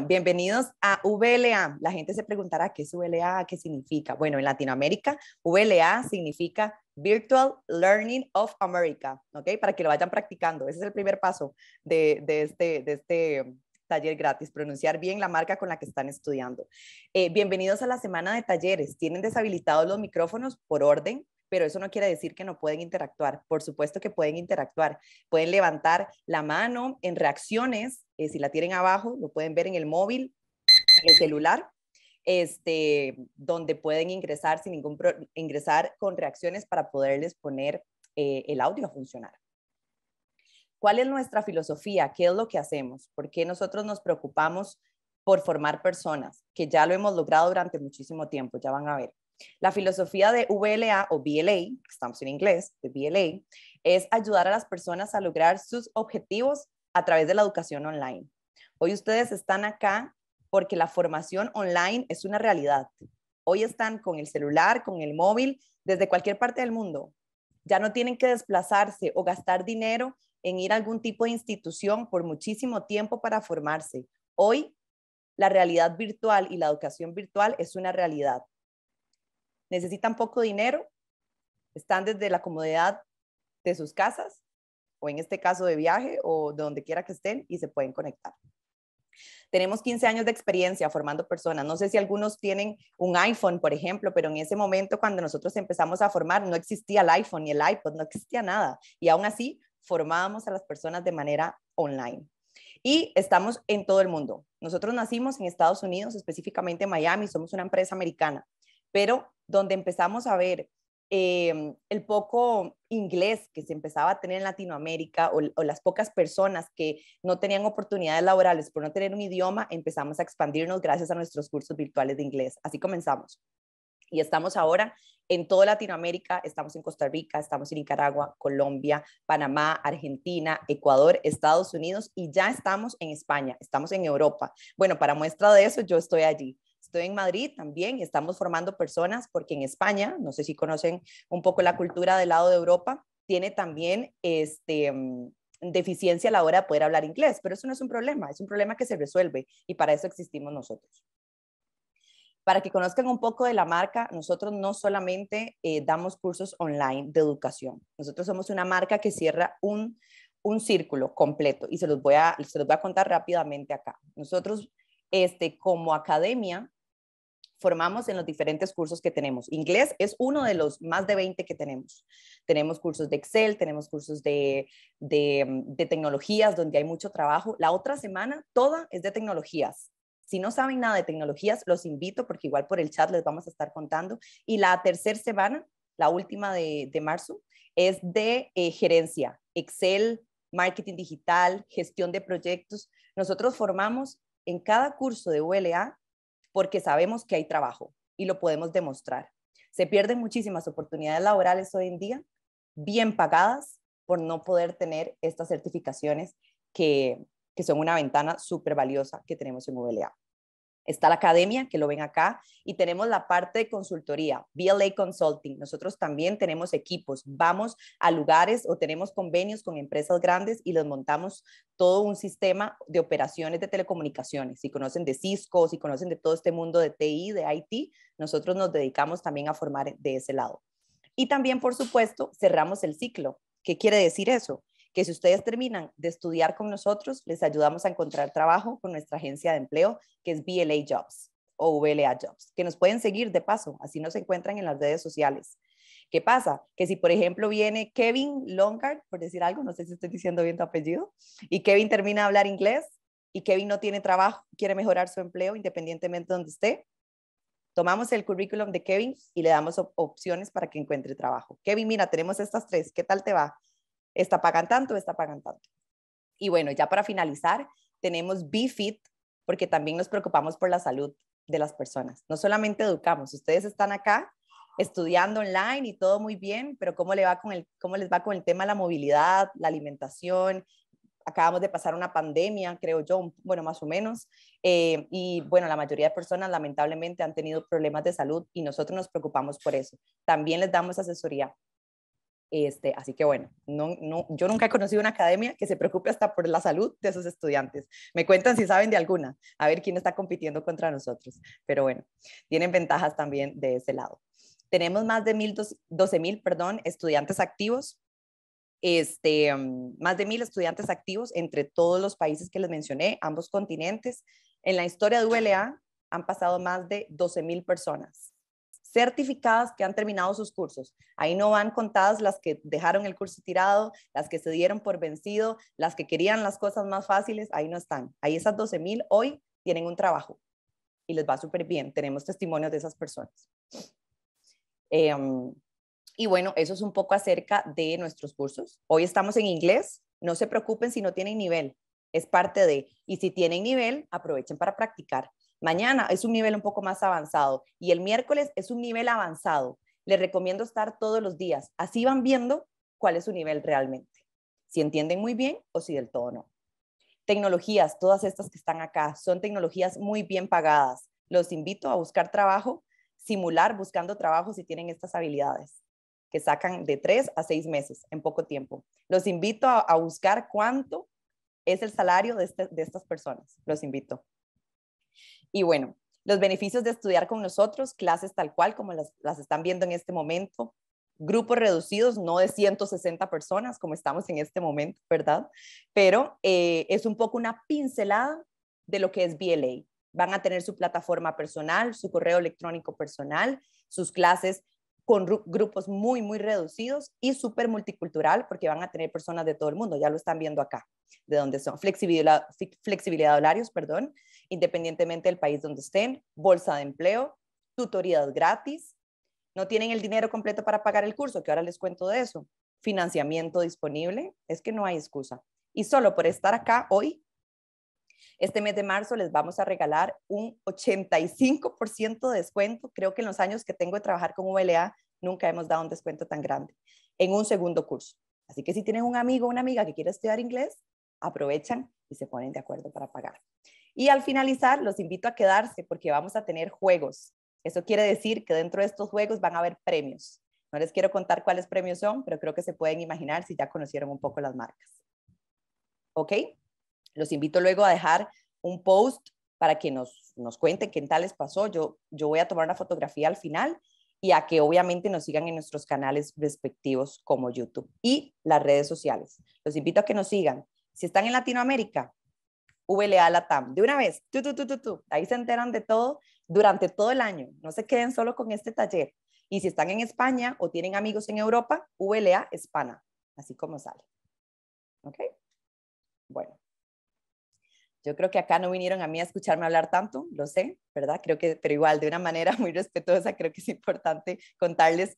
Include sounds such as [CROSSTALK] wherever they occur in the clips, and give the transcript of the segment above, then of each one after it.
Bienvenidos a VLA. La gente se preguntará qué es VLA, qué significa. Bueno, en Latinoamérica, VLA significa Virtual Learning of America, ¿ok? Para que lo vayan practicando. Ese es el primer paso de, de, este, este um, taller gratis, pronunciar bien la marca con la que están estudiando. Eh, bienvenidos a la semana de talleres. Tienen deshabilitados los micrófonos por orden pero eso no quiere decir que no pueden interactuar. Por supuesto que pueden interactuar. Pueden levantar la mano en reacciones, eh, si la tienen abajo, lo pueden ver en el móvil, en el celular, este, donde pueden ingresar sin ningún ingresar con reacciones para poderles poner eh, el audio a funcionar. ¿Cuál es nuestra filosofía? ¿Qué es lo que hacemos? ¿Por qué nosotros nos preocupamos por formar personas? Que ya lo hemos logrado durante muchísimo tiempo, ya van a ver. La filosofía de VLA o BLA, estamos en inglés, de BLA, es ayudar a las personas a lograr sus objetivos a través de la educación online. Hoy ustedes están acá porque la formación online es una realidad. Hoy están con el celular, con el móvil, desde cualquier parte del mundo. Ya no tienen que desplazarse o gastar dinero en ir a algún tipo de institución por muchísimo tiempo para formarse. Hoy la realidad virtual y la educación virtual es una realidad necesitan poco dinero, están desde la comodidad de sus casas o en este caso de viaje o de donde quiera que estén y se pueden conectar. Tenemos 15 años de experiencia formando personas. No sé si algunos tienen un iPhone, por ejemplo, pero en ese momento cuando nosotros empezamos a formar no existía el iPhone ni el iPod, no existía nada. Y aún así formábamos a las personas de manera online. Y estamos en todo el mundo. Nosotros nacimos en Estados Unidos, específicamente en Miami, somos una empresa americana pero donde empezamos a ver em, el poco inglés que se empezaba a tener en Latinoamérica o, o, las pocas personas que no tenían oportunidades laborales por no tener un idioma, empezamos a expandirnos gracias a nuestros cursos virtuales de inglés. Así comenzamos. Y estamos ahora en toda Latinoamérica, estamos en Costa Rica, estamos en Nicaragua, Colombia, Panamá, Argentina, Ecuador, Estados Unidos y ya estamos en España, estamos en Europa. Bueno, para muestra de eso, yo estoy allí estoy en Madrid también, estamos formando personas porque en España, no sé si conocen un poco la cultura del lado de Europa, tiene también este mm, deficiencia a la hora de poder hablar inglés, pero eso no es un problema, es un problema que se resuelve y para eso existimos nosotros. Para que conozcan un poco de la marca, nosotros no solamente eh, damos cursos online de educación, nosotros somos una marca que cierra un, un círculo completo y se los, voy a, se los voy a contar rápidamente acá. Nosotros, este, como academia, formamos en los diferentes cursos que tenemos. Inglés es uno de los más de 20 que tenemos. Tenemos cursos de Excel, tenemos cursos mm, de, tecnologías donde hay mucho trabajo. La otra semana toda es de tecnologías. Si no saben nada de tecnologías, los invito porque igual por el chat les vamos a estar contando. Y la tercera semana, la última de, marzo, es de eh, gerencia, Excel, marketing digital, gestión de proyectos. Nosotros formamos en cada curso de ULA porque sabemos que hay trabajo y lo podemos demostrar. Se pierden muchísimas oportunidades laborales hoy en día, bien pagadas, por no poder tener estas certificaciones que, son una ventana súper valiosa que tenemos en VLA. Está la academia, que lo ven acá, y tenemos la parte de consultoría, BLA Consulting. Nosotros también tenemos equipos, vamos a lugares o tenemos convenios con empresas grandes y les montamos todo un sistema de operaciones de telecomunicaciones. Si conocen de Cisco, si conocen de todo este mundo de TI, de IT, nosotros nos dedicamos también a formar de ese lado. Y también, por supuesto, cerramos el ciclo. ¿Qué quiere decir eso? que si ustedes terminan de estudiar con nosotros, les ayudamos a encontrar trabajo con nuestra agencia de empleo, que es BLA Jobs o VLA Jobs, que nos pueden seguir de paso, así nos encuentran en las redes sociales. ¿Qué pasa? Que si, por ejemplo, viene Kevin Longard, por decir algo, no sé si estoy diciendo bien tu apellido, y Kevin termina de hablar inglés y Kevin no tiene trabajo, quiere mejorar su empleo independientemente de donde esté, tomamos el currículum de Kevin y le damos opciones para que encuentre trabajo. Kevin, mira, tenemos estas tres, ¿qué tal te va? está pagan tanto, está pagan tanto. Y bueno, ya para finalizar, tenemos BFIT, porque también nos preocupamos por la salud de las personas. No solamente educamos, ustedes están acá estudiando online y todo muy bien, pero ¿cómo, le va con el, cómo les va con el tema de la movilidad, la alimentación? Acabamos de pasar una pandemia, creo yo, bueno, más o menos. Eh, y bueno, la mayoría de personas lamentablemente han tenido problemas de salud y nosotros nos preocupamos por eso. También les damos asesoría este, así que bueno, yo nunca he conocido una academia que se preocupe hasta por la salud de sus estudiantes. Me cuentan si saben de alguna, a ver quién está compitiendo contra nosotros. Pero bueno, tienen ventajas también de ese lado. Tenemos más de 12.000 perdón, estudiantes activos, este, más de mil estudiantes activos entre todos los países que les mencioné, ambos continentes. En la historia de ULA han pasado más de 12.000 personas certificadas que han terminado sus cursos. Ahí no van contadas las que dejaron el curso tirado, las que se dieron por vencido, las que querían las cosas más fáciles, ahí no están. Ahí esas 12.000 hoy tienen un trabajo y les va súper bien. Tenemos testimonios de esas personas. Em, y bueno, eso es un poco acerca de nuestros cursos. Hoy estamos en inglés. No se preocupen si no tienen nivel. Es parte de, y si tienen nivel, aprovechen para practicar. Mañana es un nivel un poco más avanzado y el miércoles es un nivel avanzado. Les recomiendo estar todos los días. Así van viendo cuál es su nivel realmente. Si entienden muy bien o si del todo no. Tecnologías, todas estas que están acá, son tecnologías muy bien pagadas. Los invito a buscar trabajo, simular buscando trabajo si tienen estas habilidades que sacan de tres a seis meses en poco tiempo. Los invito a, buscar cuánto es el salario de este, estas personas. Los invito. Y bueno, los beneficios de estudiar con nosotros, clases tal cual como las, están viendo en este momento, grupos reducidos, no de 160 personas como estamos en este momento, ¿verdad? Pero eh, es un poco una pincelada de lo que es BLA. Van a tener su plataforma personal, su correo electrónico personal, sus clases con grupos muy, muy reducidos y súper multicultural porque van a tener personas de todo el mundo, ya lo están viendo acá, de donde son flexibilidad, flexibilidad de horarios, perdón, independientemente del país donde estén, bolsa de empleo, tutorías gratis, no tienen el dinero completo para pagar el curso, que ahora les cuento de eso, financiamiento disponible, es que no hay excusa. Y solo por estar acá hoy, este mes de marzo les vamos a regalar un 85% de descuento. Creo que en los años que tengo de trabajar con ULA nunca hemos dado un descuento tan grande en un segundo curso. Así que si tienen un amigo o una amiga que quiera estudiar inglés, aprovechan y se ponen de acuerdo para pagar. Y al finalizar, los invito a quedarse porque vamos a tener juegos. Eso quiere decir que dentro de estos juegos van a haber premios. No les quiero contar cuáles premios son, pero creo que se pueden imaginar si ya conocieron un poco las marcas. ¿Ok? Los invito luego a dejar un post para que nos, nos cuenten qué tal les pasó. Yo, yo voy a tomar una fotografía al final y a que obviamente nos sigan en nuestros canales respectivos como YouTube y las redes sociales. Los invito a que nos sigan. Si están en Latinoamérica, VLA Latam. De una vez, tú, tú, tú, tú, tú. Ahí se enteran de todo durante todo el año. No se queden solo con este taller. Y si están en España o tienen amigos en Europa, VLA Hispana, así como sale. ¿Ok? Bueno. Yo creo que acá no vinieron a mí a escucharme hablar tanto, lo sé, ¿verdad? Creo que, pero igual, de una manera [LAUGHS] muy respetuosa, creo que es importante contarles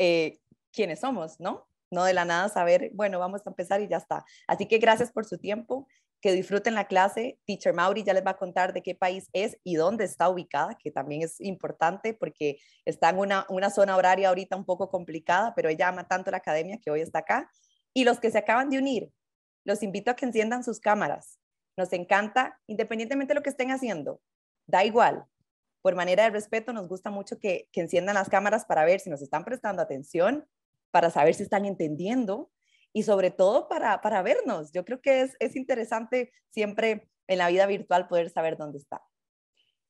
eh, quiénes somos, ¿no? No de la nada saber, bueno, vamos a empezar y ya está. Así que gracias por su tiempo, que disfruten la clase. Teacher Mauri ya les va a contar de qué país es y dónde está ubicada, que también es importante porque está en una, zona horaria ahorita un poco complicada, pero ella ama tanto la academia que hoy está acá. Y los que se acaban de unir, los invito a que enciendan sus cámaras. Nos encanta, independientemente de lo que estén haciendo, da igual. Por manera de respeto, nos gusta mucho que, que enciendan las cámaras para ver si nos están prestando atención, para saber si están entendiendo, y sobre todo para, vernos. Yo creo que es, interesante siempre en la vida virtual poder saber dónde está.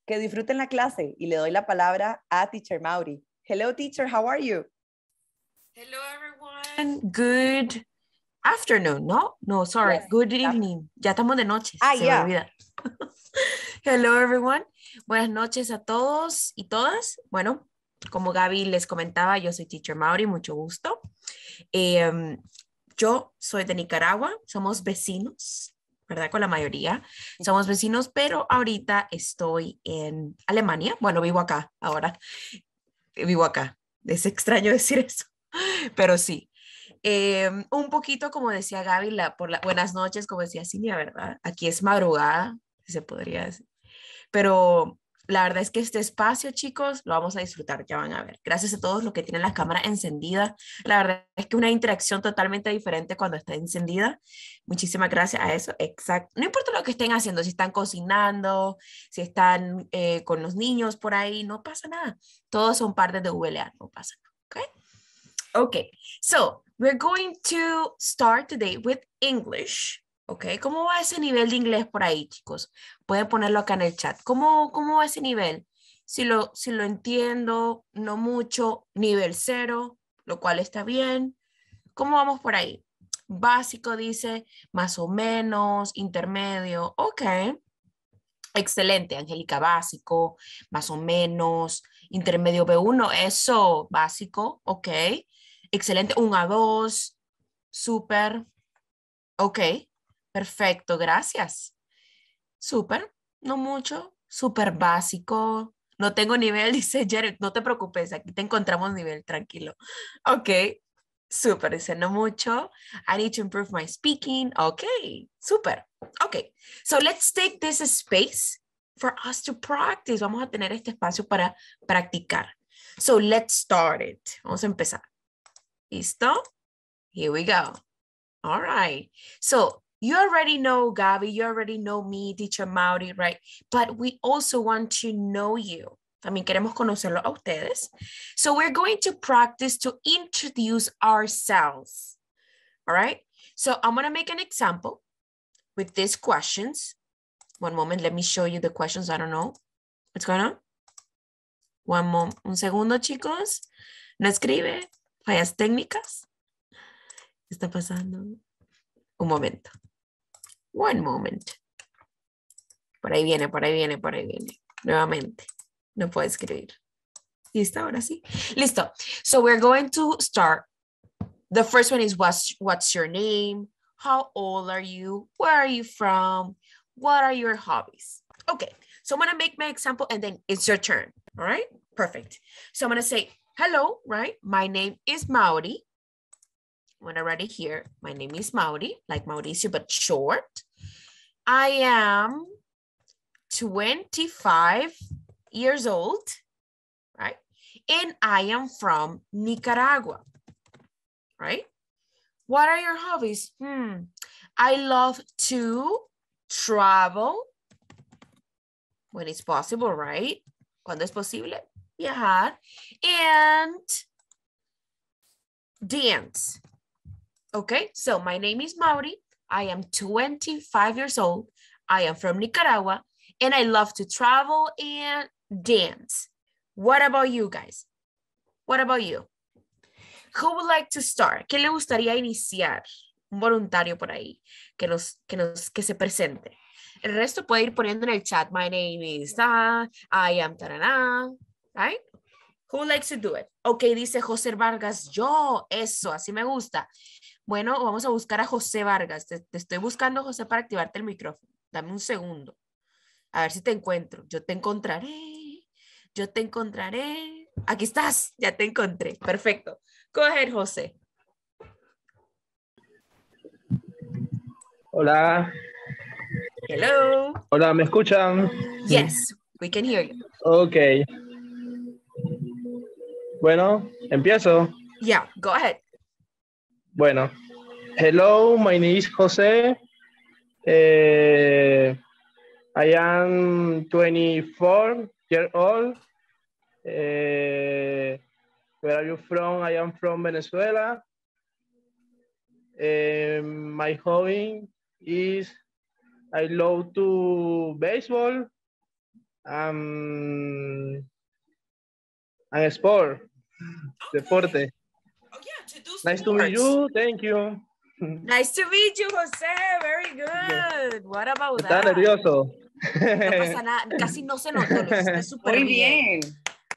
Que disfruten la clase y le doy la palabra a Teacher Mauri. Hello, teacher, how are you? Hello, everyone. Good afternoon, no? No, sorry, good evening. Ya estamos de noche. Ah, se [LAUGHS] Hello, everyone. Buenas noches a todos y todas. Bueno, como Gaby les comentaba, yo soy Teacher Mauri, mucho gusto. Em, yo soy de Nicaragua, somos vecinos, ¿verdad? Con la mayoría. Somos vecinos, pero ahorita estoy en Alemania. Bueno, vivo acá ahora. Vivo acá. Es extraño [LAUGHS] decir eso, pero sí. Em, un poquito, como decía Gaby, por las buenas noches, como decía Cinia, ¿verdad? Aquí es madrugada, se podría decir. Pero la verdad es que este espacio, chicos, lo vamos a disfrutar, ya van a ver. Gracias a todos los que tienen la cámara encendida. La verdad es que una interacción totalmente diferente cuando está encendida. Muchísimas gracias a eso. Exacto. No importa lo que estén haciendo, si están cocinando, si están eh, con los niños por ahí, no pasa nada. Todos son parte de VLA, no pasa nada. Okay? okay, so we're going to start today with English. ¿Ok? ¿Cómo va ese nivel de inglés por ahí, chicos? Pueden ponerlo acá en el chat. ¿Cómo, cómo va ese nivel? Si lo, si lo entiendo, no mucho, nivel cero, lo cual está bien. ¿Cómo vamos por ahí? Básico dice, más o menos, intermedio, ok. Excelente, Angélica, básico, más o menos, intermedio B1, eso, básico, ok. Excelente, 1 a 2, súper, ok, Perfecto, gracias. Súper, no mucho, súper básico. No tengo nivel, [LAUGHS] dice Jared, no te preocupes, aquí te encontramos nivel, tranquilo. Ok, súper, dice, no mucho. I need to improve my speaking. Ok, súper. Ok, so let's take this space for us to practice. Vamos a tener este espacio para practicar. So let's start it. Vamos a empezar. ¿Listo? Here we go. All right. So you already know Gabby, you already know me, teacher Maori, right? But we also want to know you. También queremos conocerlo a ustedes. So we're going to practice to introduce ourselves. All right? So I'm going to make an example with these questions. One moment, let me show you the questions. I don't know what's going on. One moment. Un segundo, chicos. No escribe. Fallas técnicas. ¿Qué está pasando? Un momento. One moment. Por ahí viene, por ahí viene, por ahí viene. Nuevamente. No puedo escribir. ¿Listo? Ahora sí. Listo. So we're going to start. The first one is what's, what's your name? How old are you? Where are you from? What are your hobbies? Okay. So I'm going to make my example and then it's your turn. All right. Perfect. So I'm going to say, hello, right? My name is Maori. I'm going to write it here. My name is Maori, like Mauricio, but short. I am 25 years old, right? And I am from Nicaragua, right? What are your hobbies? Hmm. I love to travel when it's possible, right? Cuando es posible, viajar. And dance. Okay, so my name is Maori. I am 25 years old. I am from Nicaragua and I love to travel and dance. What about you guys? What about you? Who would like to start? ¿Qué le gustaría iniciar? Un voluntario por ahí que nos, que nos, que se presente. El resto puede ir poniendo en el chat. My name is I am tarana, right? Who likes to do it? Ok, dice José Vargas, yo, eso, así me gusta. Bueno, vamos a buscar a José Vargas. Te, estoy buscando, José, para activarte el micrófono. Dame un segundo. A ver si te encuentro. Yo te encontraré. Yo te encontraré. Aquí estás. Ya te encontré. Perfecto. Coger, José. Hola. Hello. Hola, ¿me escuchan? Yes, we can hear you. Ok. Bueno, empiezo. Yeah, go ahead. Bueno, hello, my name is Jose. Uh, I am 24 years old. Uh, where are you from? I am from Venezuela. Eh, my hobby is I love to baseball um, and sport, deporte. Nice to meet you. Thank you. Nice to meet you, José. Very good. What about Está that? nervioso. No pasa nada. Casi no se notó. Está súper bien.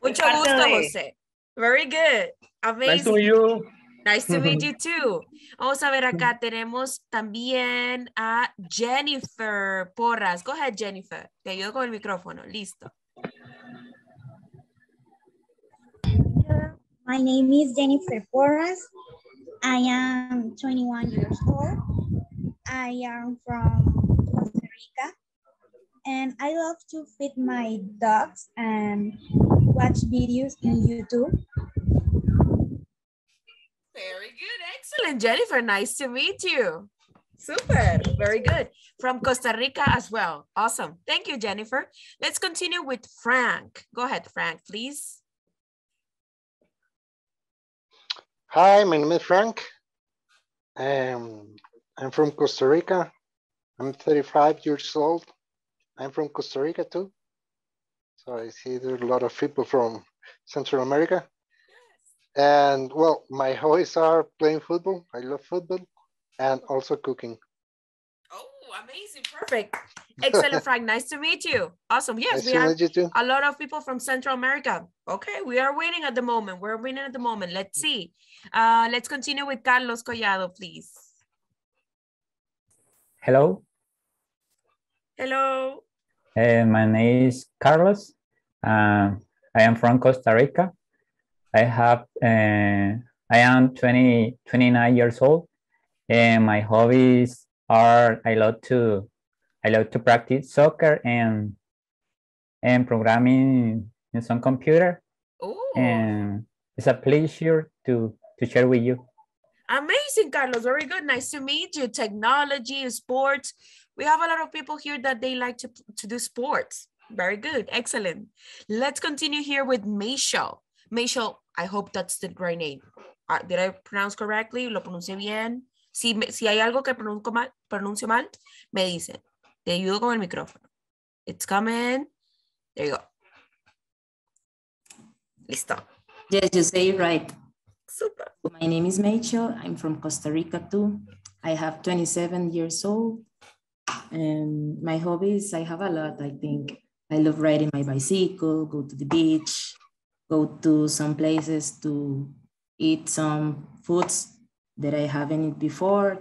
Mucho gusto, José. Very good. Amazing. Nice to meet you. Nice to meet [LAUGHS] you too. Vamos a ver acá, tenemos también a Jennifer Porras. Go ahead, Jennifer. Te ayudo con el micrófono. Listo. My name is Jennifer Porras. I am 21 years old. I am from Costa Rica. And I love to feed my dogs and watch videos in YouTube. Very good. Excellent, Jennifer. Nice to meet you. Super. Very good. From Costa Rica as well. Awesome. Thank you, Jennifer. Let's continue with Frank. Go ahead, Frank, please. Hi, my name is Frank. Um, I'm from Costa Rica. I'm 35 years old. I'm from Costa Rica too. So I see there are a lot of people from Central America. And well, my hobbies are playing football. I love football and also cooking amazing, perfect. [LAUGHS] Excellent, Frank. Nice to meet you. Awesome. Yes, nice we have a lot of people from Central America. Okay, we are winning at the moment. We're winning at the moment. Let's see. Uh, let's continue with Carlos Collado, please. Hello. Hello. Hey, uh, my name is Carlos. Um, I am from Costa Rica. I have uh, I am 20, 29 years old and my hobbies are I love to I love to practice soccer and and programming in some computer. Ooh. And it's a pleasure to to share with you. Amazing, Carlos. Very good. Nice to meet you. Technology, sports. We have a lot of people here that they like to, to do sports. Very good. Excellent. Let's continue here with Michelle. Michelle, I hope that's the right name. Uh, did I pronounce correctly? Lo pronuncié bien? Si, si hay algo que pronuncio mal, pronuncio mal, me dicen. Te ayudo con el micrófono. It's coming. There you go. Listo. Yes, you say it right. Super. My name is Meicho. I'm from Costa Rica too. I have 27 years old. And my hobbies, I have a lot, I think. I love riding my bicycle, go to the beach, go to some places to eat some foods that I haven't before.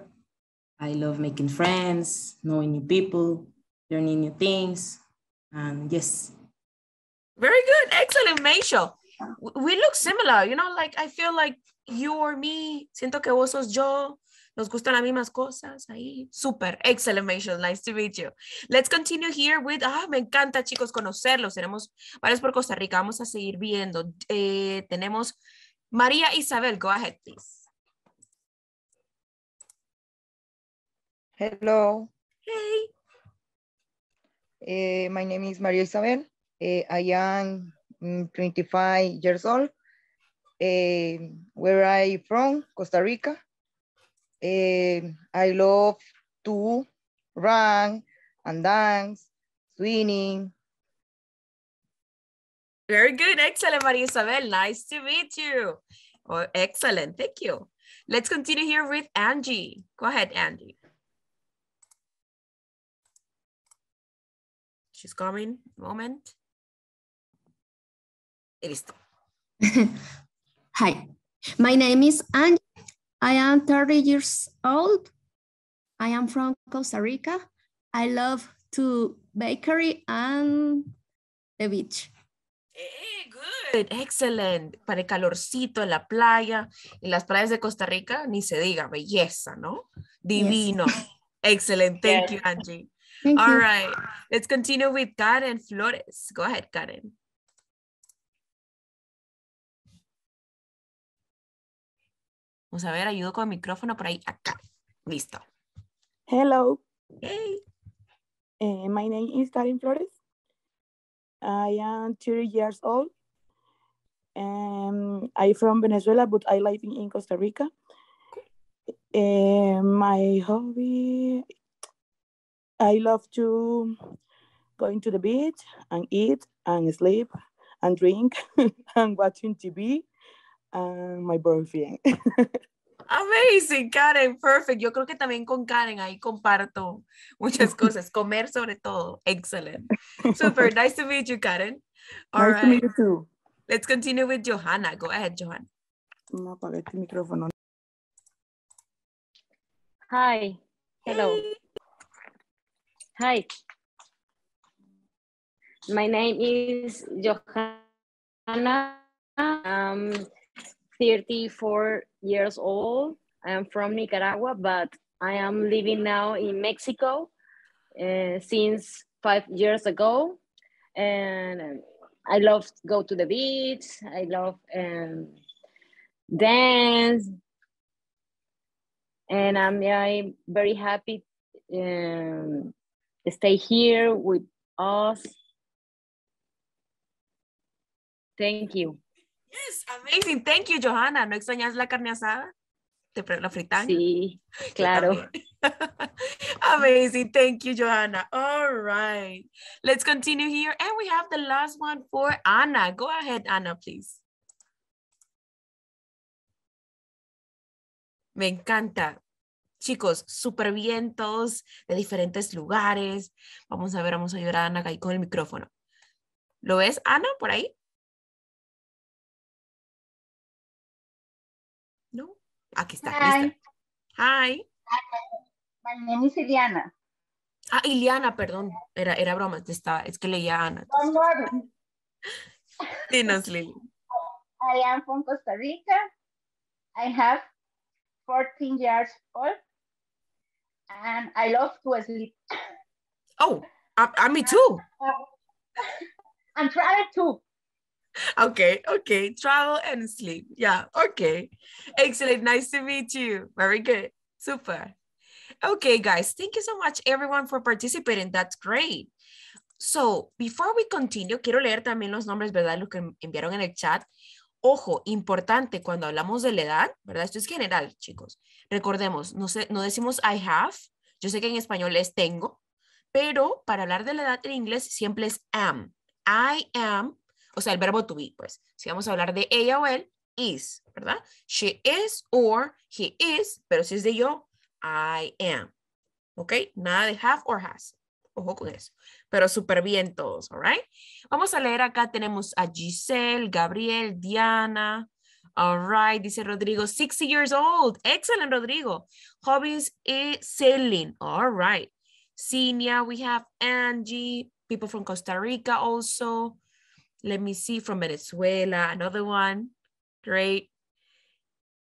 I love making friends, knowing new people, learning new things, and yes. Very good, excellent, Meisho. We look similar, you know, like I feel like you or me, siento que vos sos yo, nos gustan las mismas cosas ahí. Super, excellent, Mason. Nice to meet you. Let's continue here with, ah, me encanta, chicos, conocerlos. Tenemos varios por Costa Rica, vamos a seguir viendo. Eh, tenemos María Isabel, go ahead, please. Hello. Hey. Uh, my name is Maria Isabel. Uh, I am mm, 25 years old. Uh, where I from? Costa Rica. I love to run and dance, swimming. Very good. Excellent, Maria Isabel. Nice to meet you. Oh, excellent. Thank you. Let's continue here with Angie. Go ahead, Angie. She's coming. Moment. listo. [LAUGHS] Hi, my name is Angie. I am 30 years old. I am from Costa Rica. I love to bakery and the beach. Hey, good, excellent. Para el calorcito en la playa en las playas de Costa Rica, ni se diga, belleza, ¿no? Divino. Excellent. Thank you, Angie. Thank All you. right. Let's continue with Karen Flores. Go ahead, Karen. Vamos a ver, ayudo con el micrófono por ahí, acá. Listo. Hello. Hey. Uh, my name is Karen Flores. I am 30 years old. Um, I'm from Venezuela, but I live in, Costa Rica. Uh, my hobby I love to go into the beach and eat and sleep and drink [LAUGHS] and watching TV and my boyfriend. [LAUGHS] Amazing, Karen, perfect. Yo creo que también con Karen ahí comparto muchas [LAUGHS] cosas, comer sobre todo. Excellent. Super, nice to meet you, Karen. All nice right. to meet you too. Let's continue with Johanna. Go ahead, Johanna. No apagué el micrófono. Hi. Hello. Hey. Hi. My name is Johanna. I'm 34 years old. I'm from Nicaragua, but I am living now in Mexico uh, since five years ago. And um, I love to go to the beach. I love um, dance. And I'm, I'm very happy um, stay here with us. Thank you. Yes, amazing. Thank you, Johanna. ¿No extrañas la carne asada? ¿Te la fritanga? Sí, [LAUGHS] claro. [LAUGHS] amazing. Thank you, Johanna. All right. Let's continue here. And we have the last one for Anna. Go ahead, Anna, please. Me encanta. chicos, súper bien de diferentes lugares. Vamos a ver, vamos a ayudar a Ana con el micrófono. ¿Lo ves, Ana, por ahí? No. Aquí está. Hi. Lista. Hi. My name is Iliana. Ah, Iliana, perdón. Era, era broma. Estaba, es que leía a Ana. I am from Costa Rica. I have 14 years old. and I love to sleep. Oh, I, I me too. [LAUGHS] I'm travel too. Okay, okay. Travel and sleep. Yeah, okay. Excellent. Nice to meet you. Very good. Super. Okay, guys. Thank you so much, everyone, for participating. That's great. So, before we continue, quiero leer también los nombres, ¿verdad? Los que enviaron en el chat. Ojo, importante cuando hablamos de la edad, ¿verdad? Esto es general, chicos. Recordemos, no, no decimos I have, yo sé que en español es tengo, pero para hablar de la edad en inglés siempre es am. I am, o sea, el verbo to be, pues. Si vamos a hablar de ella o él, is, ¿verdad? She is or he is, pero si es de yo, I am. ¿Ok? Nada de have or has. Ojo con eso. Pero súper bien todos, all right? Vamos a leer acá, tenemos a Giselle, Gabriel, Diana. All right, dice Rodrigo, 60 years old. Excellent, Rodrigo. Hobbies is sailing. All right. Senia, we have Angie, people from Costa Rica also. Let me see, from Venezuela, another one. Great.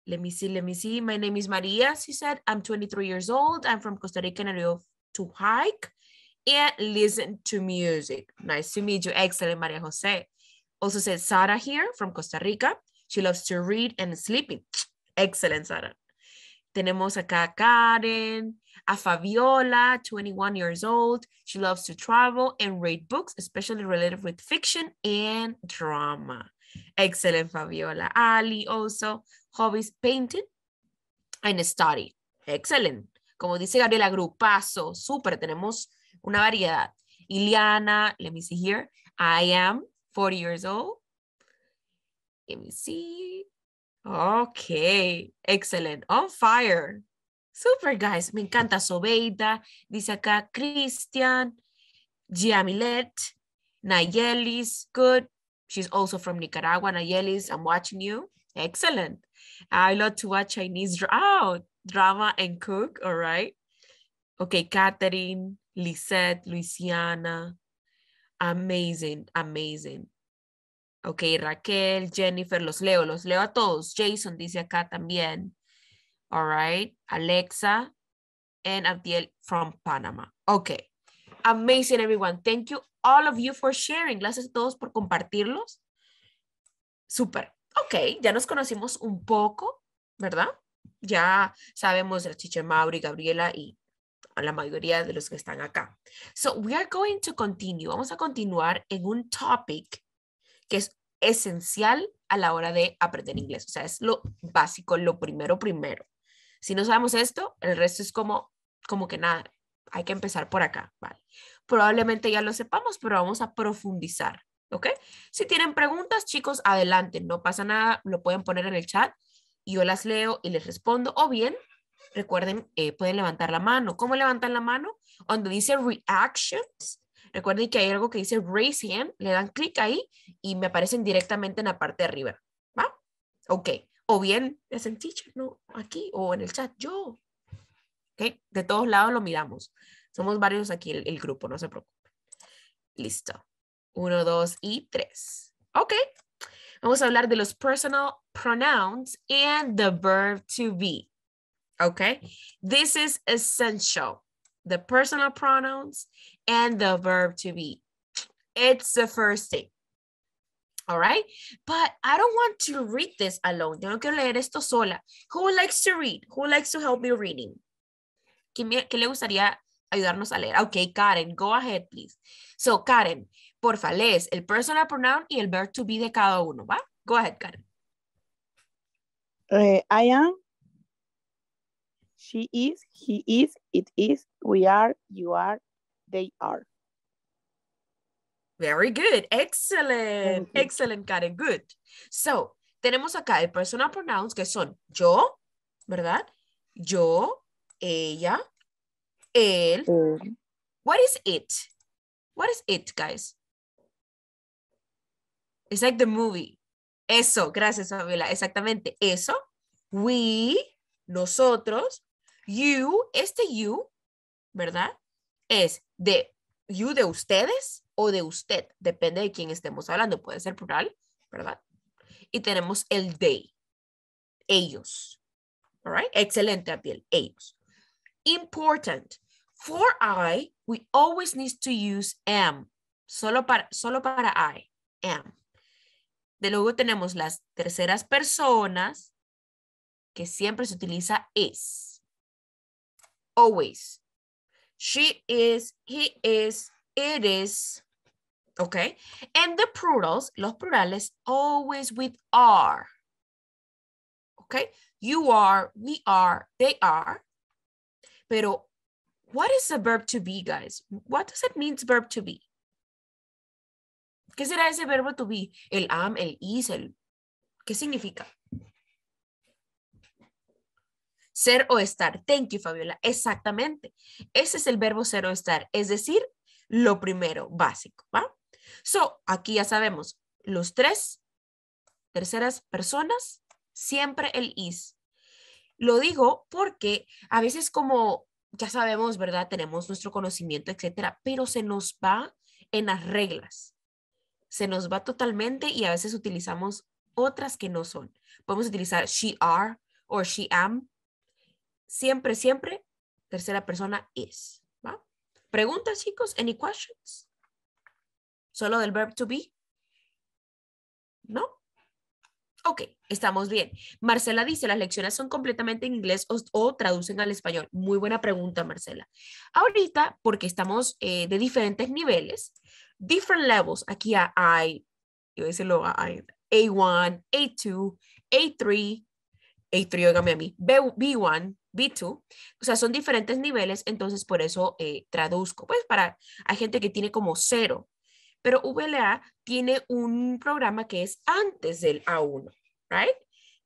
Let me see, let me see. My name is Maria, she said. I'm 23 years old. I'm from Costa Rica and I love to hike. and listen to music. Nice to meet you. Excellent, Maria Jose. Also says Sara here from Costa Rica. She loves to read and sleeping. Excellent, Sara. Tenemos acá a Karen, a Fabiola, 21 years old. She loves to travel and read books, especially related with fiction and drama. Excellent, Fabiola. Ali also hobbies painting and study. Excellent. Como dice Gabriela, grupazo. Súper, tenemos una variedad. Iliana, let me see here. I am 40 years old. Let me see. Okay, excellent. On fire. Super, guys. Me encanta Sobeida. Dice acá Christian, Giamilet, Nayelis. Good. She's also from Nicaragua. Nayelis, I'm watching you. Excellent. I love to watch Chinese dra oh, drama and cook. All right. Ok, Catherine, Lisette, Luisiana. Amazing, amazing. Ok, Raquel, Jennifer, los leo, los leo a todos. Jason dice acá también. All right, Alexa and Abdiel from Panama. Ok, amazing everyone. Thank you all of you for sharing. Gracias a todos por compartirlos. Super. Ok, ya nos conocimos un poco, ¿verdad? Ya sabemos de Chiche Mauri, Gabriela y la mayoría de los que están acá. So we are going to continue. Vamos a continuar en un topic que es esencial a la hora de aprender inglés. O sea, es lo básico, lo primero, primero. Si no sabemos esto, el resto es como, como que nada, hay que empezar por acá, ¿vale? Probablemente ya lo sepamos, pero vamos a profundizar, ¿ok? Si tienen preguntas, chicos, adelante, no pasa nada, lo pueden poner en el chat, y yo las leo y les respondo, o bien recuerden, eh, pueden levantar la mano. ¿Cómo levantan la mano? Donde dice reactions. Recuerden que hay algo que dice raise hand, le dan clic ahí y me aparecen directamente en la parte de arriba. ¿Va? Ok. O bien, es el teacher, ¿no? Aquí o en el chat, yo. Ok. De todos lados lo miramos. Somos varios aquí el, el grupo, no se preocupen. Listo. Uno, dos y tres. Ok. Vamos a hablar de los personal pronouns and the verb to be. okay? This is essential, the personal pronouns and the verb to be. It's the first thing. All right, but I don't want to read this alone. Tengo que leer esto sola. Who likes to read? Who likes to help me reading? ¿Qué, qué le gustaría ayudarnos a leer? Okay, Karen, go ahead, please. So, Karen, porfa, lees el personal pronoun y el verb to be de cada uno, ¿va? Go ahead, Karen. Uh, I am He is, he is, it is, we are, you are, they are. Very good. Excellent. Excellent, Karen. Good. So, tenemos acá el personal pronouns que son yo, ¿verdad? Yo, ella, él. What is it? What is it, guys? It's like the movie. Eso, gracias, Abela. Exactamente, eso. We, nosotros, You, este you, ¿verdad? Es de you de ustedes o de usted, depende de quién estemos hablando, puede ser plural, ¿verdad? Y tenemos el they, ellos. All Excelente, Abiel, ellos. Important. For I, we always need to use am. Solo para, solo para I, am. De luego tenemos las terceras personas, que siempre se utiliza is. always. She is, he is, it is. Okay. And the plurals, los plurales, always with are. Okay. You are, we are, they are. Pero, what is the verb to be, guys? What does it mean, verb to be? ¿Qué será ese verbo to be? El am, el is, el... ¿Qué significa? Ser o estar. Thank you, Fabiola. Exactamente. Ese es el verbo ser o estar, es decir, lo primero, básico, ¿va? So, aquí ya sabemos, los tres, terceras personas, siempre el is. Lo digo porque a veces como ya sabemos, ¿verdad? Tenemos nuestro conocimiento, etcétera, pero se nos va en las reglas. Se nos va totalmente y a veces utilizamos otras que no son. Podemos utilizar she are o she am siempre, siempre, tercera persona is. ¿Preguntas, chicos? ¿Any questions? ¿Solo del verb to be? ¿No? Ok, estamos bien. Marcela dice, las lecciones son completamente en inglés o, traducen al español. Muy buena pregunta, Marcela. Ahorita, porque estamos eh, de diferentes niveles, different levels, aquí hay, yo decirlo, hay A1, A2, A3, h a mí, B1, B2, o sea, son diferentes niveles, entonces por eso eh, traduzco, pues para, hay gente que tiene como cero, pero VLA tiene un programa que es antes del A1, right?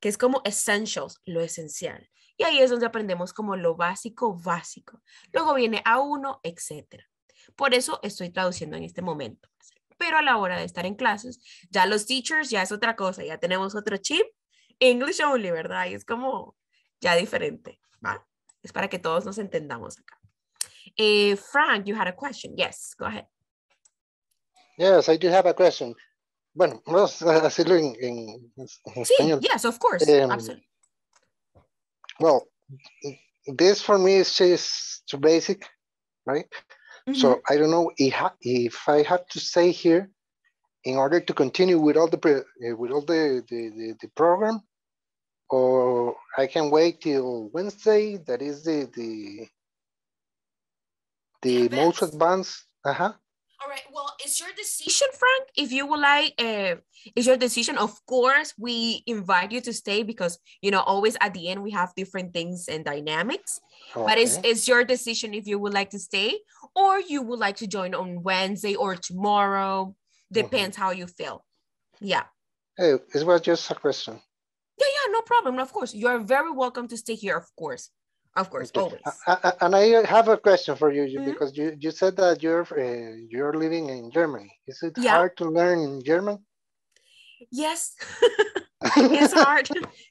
Que es como essentials, lo esencial. Y ahí es donde aprendemos como lo básico, básico. Luego viene A1, etc. Por eso estoy traduciendo en este momento. Pero a la hora de estar en clases, ya los teachers, ya es otra cosa, ya tenemos otro chip English only, ¿verdad? Y es como ya diferente, ¿va? Es para que todos nos entendamos acá. Eh, Frank, you had a question. Yes, go ahead. Yes, I do have a question. Bueno, vamos a lo en, en, sí, Yes, of course. Eh, absolutely. Well, this for me is just too basic, right? So mm-hmm. I don't know if, I have to say here in order to continue with all the eh, with all the, the, the program or I can wait till Wednesday. That is the the the most advanced. Uh huh. All right. Well, it's your decision, Frank. If you would like, uh, eh, it's your decision. Of course, we invite you to stay because you know always at the end we have different things and dynamics. Okay. But it's it's your decision if you would like to stay or you would like to join on Wednesday or tomorrow. Mm-hmm. Depends mm -hmm. how you feel. Yeah. Hey, it was just a question yeah, no problem. Of course, you are very welcome to stay here. Of course, of course, okay. always. and I have a question for you, mm -hmm. because you, you said that you're uh, you're living in Germany. Is it yeah. hard to learn in German? Yes, [LAUGHS] it's hard.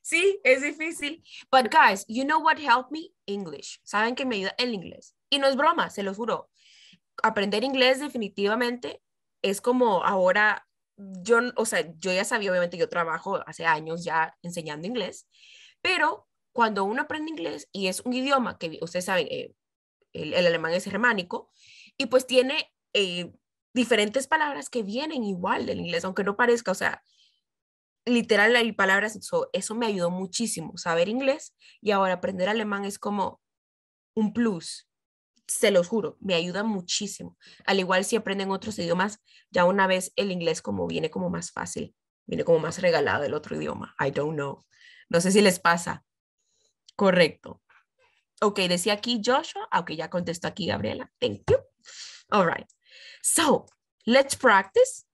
is es difícil. But guys, you know what helped me? English. Saben que me ayuda el inglés. Y no es broma, se lo juro. Aprender inglés definitivamente es como ahora yo, o sea, yo ya sabía, obviamente, yo trabajo hace años ya enseñando inglés, pero cuando uno aprende inglés y es un idioma que ustedes saben, eh, el, alemán es germánico, y pues tiene eh, diferentes palabras que vienen igual del inglés, aunque no parezca, o sea, literal hay palabras, eso me ayudó muchísimo, saber inglés y ahora aprender alemán es como un plus, se los juro, me ayuda muchísimo. Al igual si aprenden otros idiomas, ya una vez el inglés como viene como más fácil, viene como más regalado el otro idioma. I don't know. No sé si les pasa. Correcto. Ok, decía aquí Joshua. aunque ya contestó aquí Gabriela. Thank you. All right. So, let's practice.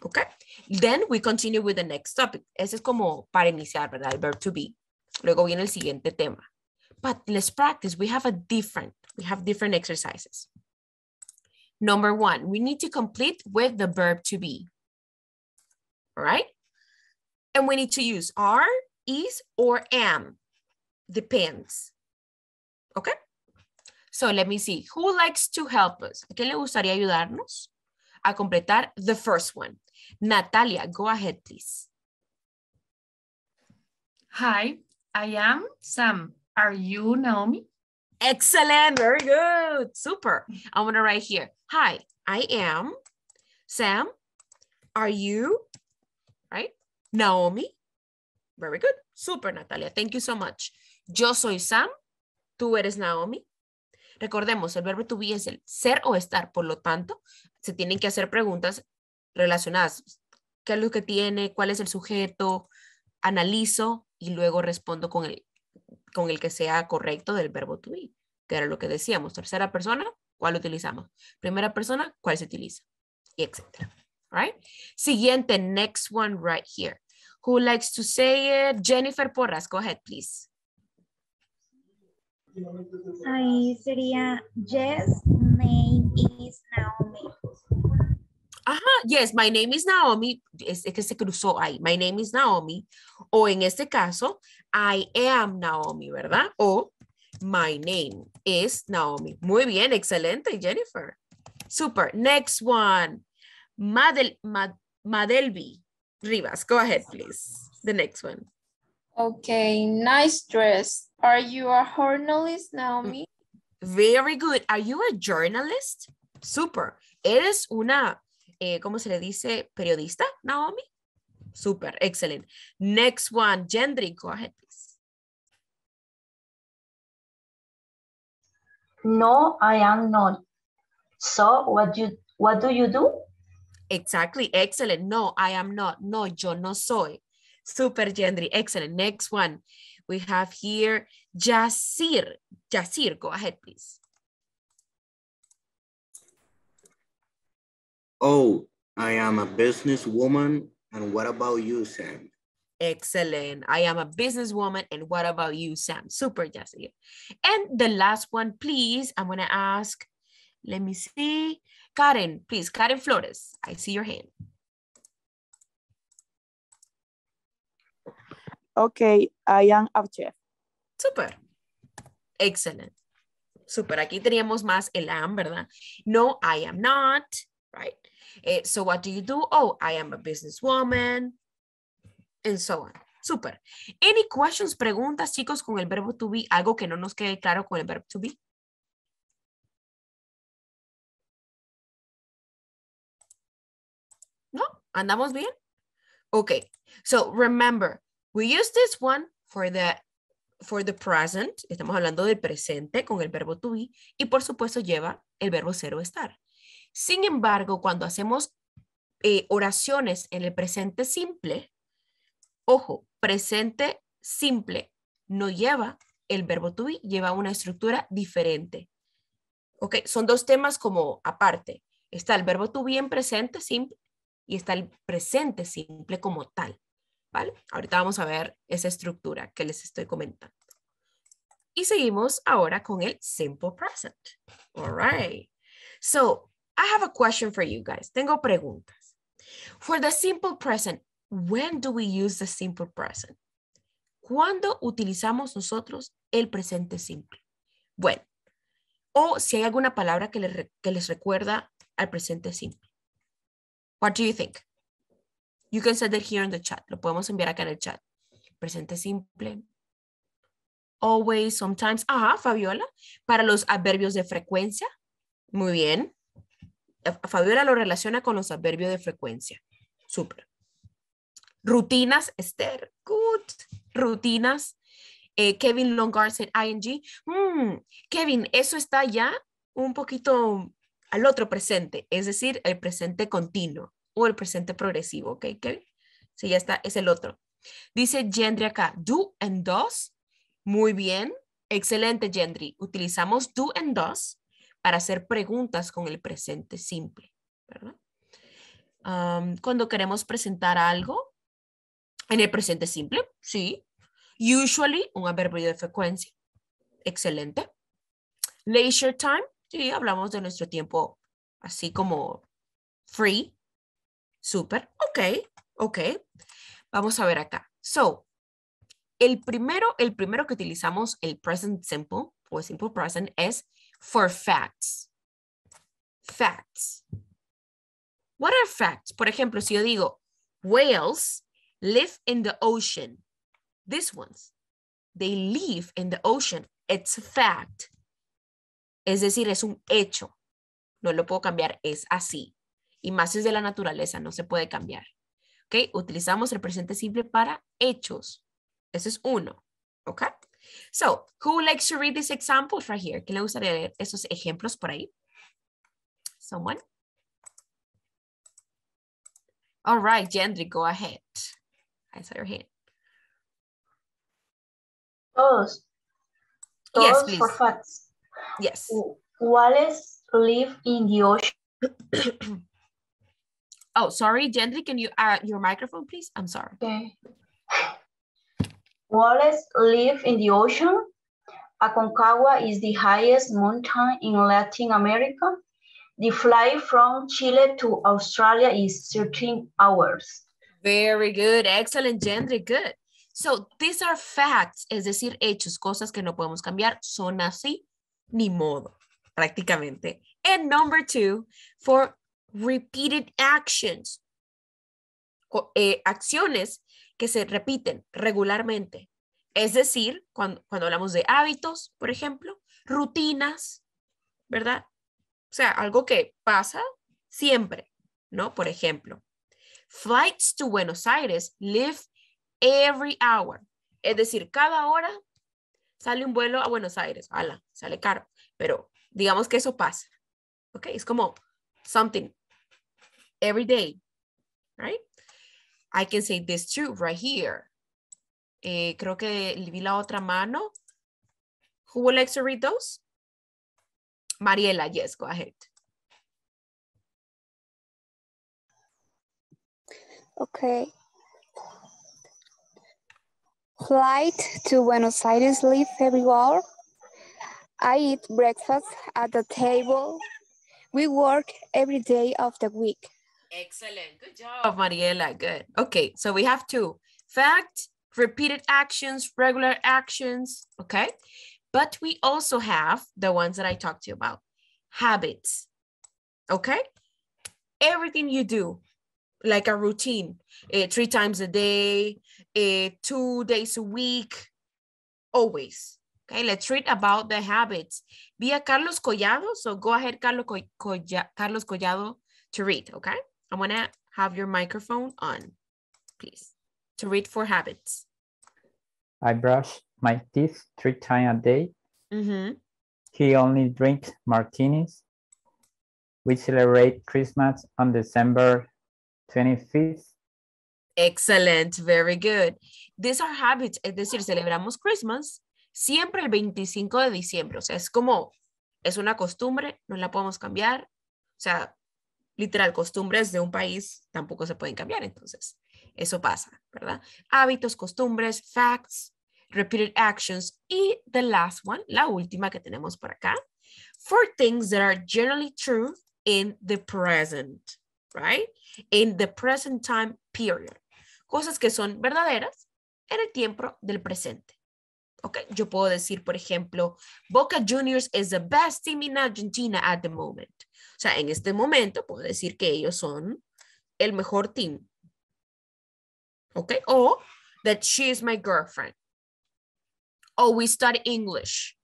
Okay. Then we continue with the next topic. Ese es como para iniciar, ¿verdad? El verb to be. Luego viene el siguiente tema. but let's practice. We have a different, we have different exercises. Number one, we need to complete with the verb to be, all right? And we need to use are, is, or am, depends, okay? So let me see, who likes to help us? ¿A quién le gustaría ayudarnos? A completar the first one. Natalia, go ahead, please. Hi, I am Sam. Are you Naomi? Excellent. Very good. Super. I'm going to write here. Hi, I am Sam. Are you? Right? Naomi. Very good. Super, Natalia. Thank you so much. Yo soy Sam. Tú eres Naomi. Recordemos, el verbo to be es el ser o estar. Por lo tanto, se tienen que hacer preguntas relacionadas. ¿Qué es lo que tiene? ¿Cuál es el sujeto? Analizo y luego respondo con el con el que sea correcto del verbo to be, que era lo que decíamos. Tercera persona, ¿cuál utilizamos? Primera persona, ¿cuál se utiliza? Y etcétera. Right? Siguiente, next one right here. Who likes to say it? Jennifer Porras, go ahead, please. Ahí sería, yes, name is now Ajá, yes, my name is Naomi, es, que se cruzó ahí, my name is Naomi, o en este caso, I am Naomi, ¿verdad? O my name is Naomi. Muy bien, excelente, Jennifer. Super, next one, Madel, Madelby Rivas, go ahead, please, the next one. Okay, nice dress. Are you a journalist, Naomi? Mm, very good. Are you a journalist? Super. Eres una eh, ¿cómo se le dice? Periodista, Naomi. Super, excellent. Next one, Gendry, go ahead, please. No, I am not. So, what you what do you do? Exactly, excellent. No, I am not. No, yo no soy. Super, Gendry, excellent. Next one, we have here Yasir. Yasir, go ahead, please. Oh, I am a businesswoman. And what about you, Sam? Excellent. I am a businesswoman. And what about you, Sam? Super, Jesse. And the last one, please. I'm going to ask, let me see. Karen, please. Karen Flores, I see your hand. Okay, I am a chef. Super. Excellent. Super. Aquí teníamos más el am, ¿verdad? No, I am not. right? Eh, so what do you do? Oh, I am a businesswoman, and so on. Super. Any questions, preguntas, chicos, con el verbo to be? Algo que no nos quede claro con el verbo to be. No, andamos bien. Okay. So remember, we use this one for the for the present, estamos hablando del presente con el verbo to be, y por supuesto lleva el verbo cero estar. Sin embargo, cuando hacemos eh, oraciones en el presente simple, ojo, presente simple no lleva el verbo to be, lleva una estructura diferente. Ok, son dos temas como aparte. Está el verbo to be en presente simple y está el presente simple como tal. ¿Vale? Ahorita vamos a ver esa estructura que les estoy comentando. Y seguimos ahora con el simple present. All right. So, I have a question for you guys. Tengo preguntas. For the simple present, when do we use the simple present? ¿Cuándo utilizamos nosotros el presente simple? Bueno, o si hay alguna palabra que, les recuerda al presente simple. What do you think? You can send it here in the chat. Lo podemos enviar acá en el chat. Presente simple. Always, sometimes. Ajá, Fabiola. Para los adverbios de frecuencia. Muy bien. Fabiola lo relaciona con los adverbios de frecuencia. Super. Rutinas, Esther, good. Rutinas. Eh, Kevin Longard said ING. Mm, Kevin, eso está ya un poquito al otro presente, es decir, el presente continuo o el presente progresivo, ¿ok, Kevin? Sí, ya está, es el otro. Dice Gendry acá, do and does. Muy bien, excelente, Gendry. Utilizamos do and does para hacer preguntas con el presente simple, cuando queremos presentar algo en el presente simple, sí. Usually, un adverbio de frecuencia. Excelente. Leisure time, sí, hablamos de nuestro tiempo así como free. Super. Ok, ok. Vamos a ver acá. So, el primero, el primero que utilizamos el present simple o simple present es for facts. Facts. What are facts? Por ejemplo, si yo digo, whales live in the ocean. This ones, they live in the ocean. It's a fact. Es decir, es un hecho. No lo puedo cambiar, es así. Y más es de la naturaleza, no se puede cambiar. ¿Ok? Utilizamos el presente simple para hechos. Ese es uno. ¿Ok? So, who likes to read these examples right here? ¿Quién le gustaría leer esos ejemplos por ahí? Someone? All right, Jendri, go ahead. I saw your hand. Todos. Todos yes, please. for facts. Yes. Whales live in the ocean. oh, sorry, Jendri, can you add your microphone, please? I'm sorry. Okay. Whales live in the ocean. Aconcagua is the highest mountain in Latin America. The flight from Chile to Australia is 13 hours. Very good, excellent, Gendry, good. So these are facts, es decir, hechos, cosas que no podemos cambiar, son así, ni modo, prácticamente. And number two, for repeated actions, eh, acciones que se repiten regularmente. Es decir, cuando, hablamos de hábitos, por ejemplo, rutinas, ¿verdad? O sea, algo que pasa siempre, ¿no? Por ejemplo, flights to Buenos Aires live every hour. Es decir, cada hora sale un vuelo a Buenos Aires. ¡Hala! sale caro. Pero digamos que eso pasa. ¿Ok? Es como something every day. Right? I can say this too right here. Eh, creo que vi la otra mano. Who would like to read those? Mariela, yes, go ahead. Okay. Flight to Buenos Aires leave Everyone. I eat breakfast at the table. We work every day of the week. Excellent. Good job, Mariela. Good. Okay, so we have two. Fact, repeated actions, regular actions, okay? But we also have the ones that I talked to you about. Habits, okay? Everything you do, like a routine, uh, three times a day, uh, two days a week, always. Okay, let's read about the habits via Carlos Collado. So go ahead, Carlos, Collado, to read, okay? I want to have your microphone on, please, to read four habits. I brush my teeth three times a day. Mm -hmm. He only drinks martinis. We celebrate Christmas on December 25th. Excellent, very good. These are habits, es decir, celebramos Christmas siempre el 25 de diciembre. O sea, es como, es una costumbre, no la podemos cambiar. O sea, literal, costumbres de un país tampoco se pueden cambiar, entonces eso pasa, ¿verdad? Hábitos, costumbres, facts, repeated actions y the last one, la última que tenemos por acá, for things that are generally true in the present, right? In the present time period. Cosas que son verdaderas en el tiempo del presente. Okay, yo puedo decir, por ejemplo, Boca Juniors is the best team in Argentina at the moment. O sea, en este momento puedo decir que ellos son el mejor team. ¿Ok? O that she is my girlfriend. O we study English.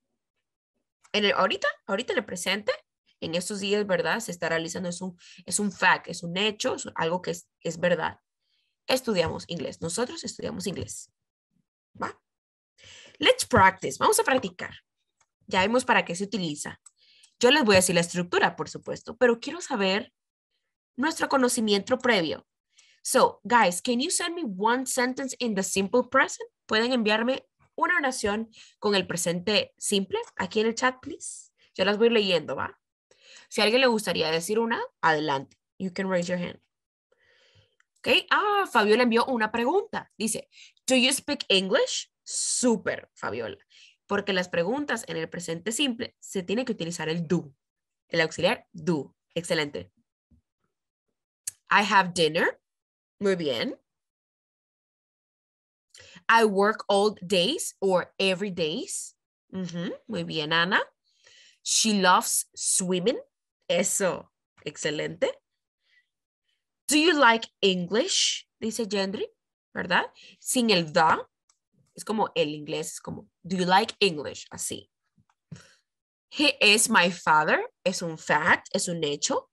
En ahorita, ahorita en el presente, en estos días, ¿verdad? Se está realizando, es un, es fact, es un hecho, es algo que es, es verdad. Estudiamos inglés. Nosotros estudiamos inglés. ¿Va? Let's practice. Vamos a practicar. Ya vemos para qué se utiliza. Yo les voy a decir la estructura, por supuesto, pero quiero saber nuestro conocimiento previo. So, guys, can you send me one sentence in the simple present? ¿Pueden enviarme una oración con el presente simple aquí en el chat, please? Yo las voy leyendo, ¿va? Si a alguien le gustaría decir una, adelante. You can raise your hand. Okay. Ah, Fabiola envió una pregunta. Dice, ¿Do you speak English? Super, Fabiola porque las preguntas en el presente simple se tiene que utilizar el do, el auxiliar do. Excelente. I have dinner. Muy bien. I work all days or every days. Muy bien, Ana. She loves swimming. Eso. Excelente. Do you like English? Dice Gendry, ¿verdad? Sin el da es como el inglés, es como, do you like English? Así. He is my father, es un fact, es un hecho.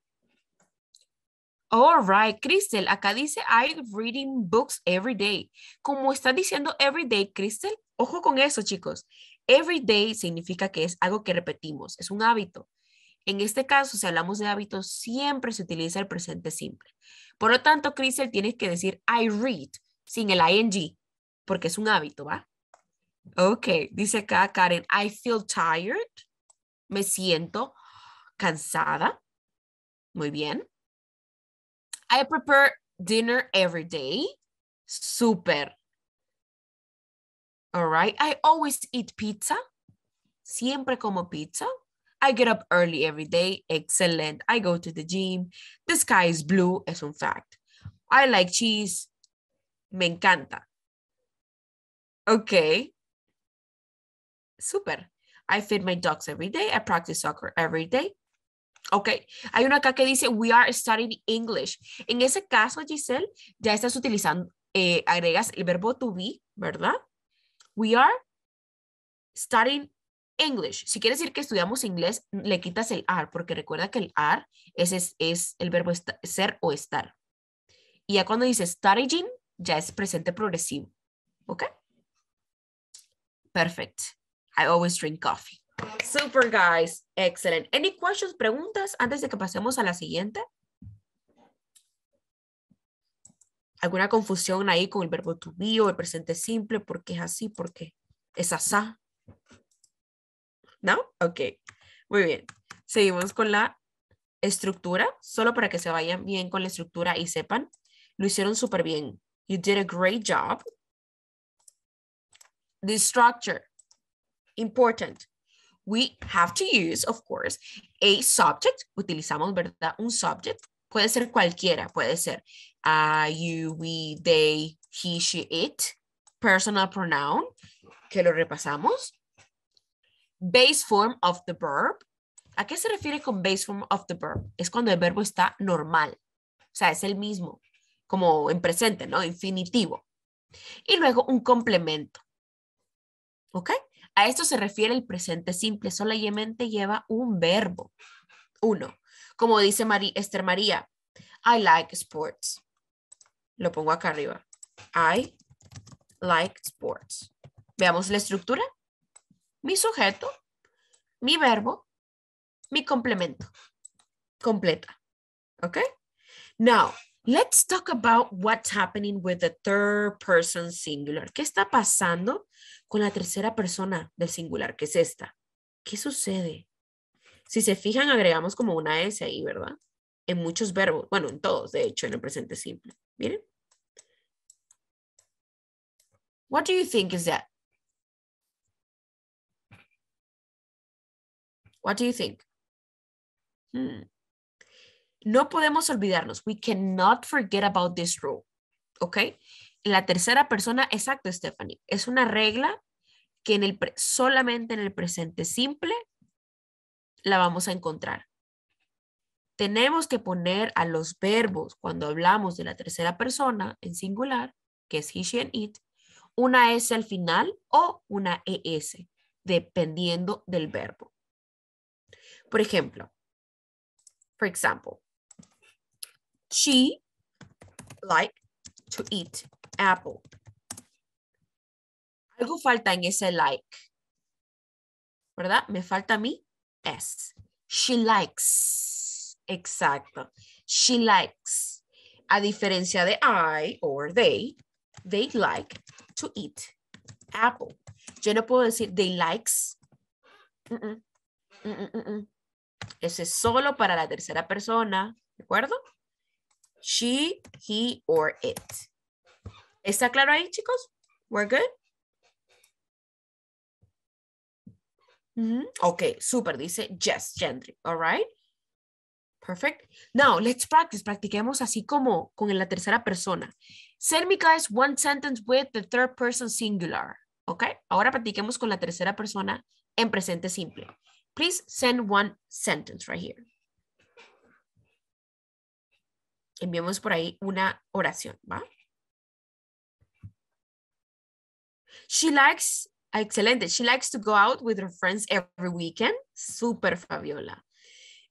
All right, Crystal, acá dice I reading books every day. Como está diciendo every day, Crystal, ojo con eso, chicos. Every day significa que es algo que repetimos, es un hábito. En este caso, si hablamos de hábitos, siempre se utiliza el presente simple. Por lo tanto, Crystal, tienes que decir I read sin el ing porque es un hábito, ¿va? Ok, dice acá Karen, I feel tired. Me siento cansada. Muy bien. I prepare dinner every day. Super. All right. I always eat pizza. Siempre como pizza. I get up early every day. Excellent. I go to the gym. The sky is blue. Es un fact. I like cheese. Me encanta. Okay. Super. I feed my dogs every day. I practice soccer every day. Ok, hay una acá que dice, we are studying English. En ese caso, Giselle, ya estás utilizando, eh, agregas el verbo to be, ¿verdad? We are studying English. Si quieres decir que estudiamos inglés, le quitas el are, porque recuerda que el are es, es, el verbo ser o estar. Y ya cuando dice studying, ya es presente progresivo. ¿Ok? Perfect. I always drink coffee. Super, guys. Excellent. Any questions, preguntas antes de que pasemos a la siguiente? ¿Alguna confusión ahí con el verbo to be o el presente simple? ¿Por qué es así? ¿Por qué es asá? ¿No? Ok. Muy bien. Seguimos con la estructura. Solo para que se vayan bien con la estructura y sepan. Lo hicieron súper bien. You did a great job the structure. Important. We have to use, of course, a subject. Utilizamos, ¿verdad? Un subject. Puede ser cualquiera. Puede ser I, uh, you, we, they, he, she, it. Personal pronoun, que lo repasamos. Base form of the verb. ¿A qué se refiere con base form of the verb? Es cuando el verbo está normal. O sea, es el mismo, como en presente, ¿no? Infinitivo. Y luego un complemento. ¿Ok? A esto se refiere el presente simple, solamente lleva un verbo. Uno. Como dice Esther María, I like sports. Lo pongo acá arriba. I like sports. Veamos la estructura. Mi sujeto, mi verbo, mi complemento. Completa. ¿Ok? Now, let's talk about what's happening with the third person singular. ¿Qué está pasando con la tercera persona del singular, que es esta. ¿Qué sucede? Si se fijan, agregamos como una S ahí, ¿verdad? En muchos verbos, bueno, en todos, de hecho, en el presente simple. Miren. What do you think is that? What do you think? Hmm. No podemos olvidarnos. We cannot forget about this rule. ¿Ok? la tercera persona, exacto, Stephanie, es una regla que en el solamente en el presente simple la vamos a encontrar. Tenemos que poner a los verbos cuando hablamos de la tercera persona en singular, que es he, she and it, una S al final o una ES, dependiendo del verbo. Por ejemplo, for example, she like to eat Apple. Algo falta en ese like. ¿Verdad? Me falta a mí S. She likes. Exacto. She likes. A diferencia de I or they, they like to eat apple. Yo no puedo decir they likes. Ese es solo para la tercera persona. ¿De acuerdo? She, he, or it. ¿Está claro ahí, chicos? We're good? Mm-hmm. Ok, super, dice yes, gentry, all right? Perfect. Now, let's practice. Practiquemos así como con la tercera persona. Send me guys one sentence with the third person singular. ¿Ok? Ahora practiquemos con la tercera persona en presente simple. Please send one sentence right here. Enviamos por ahí una oración, ¿va? She likes, excelente, she likes to go out with her friends every weekend. Super Fabiola.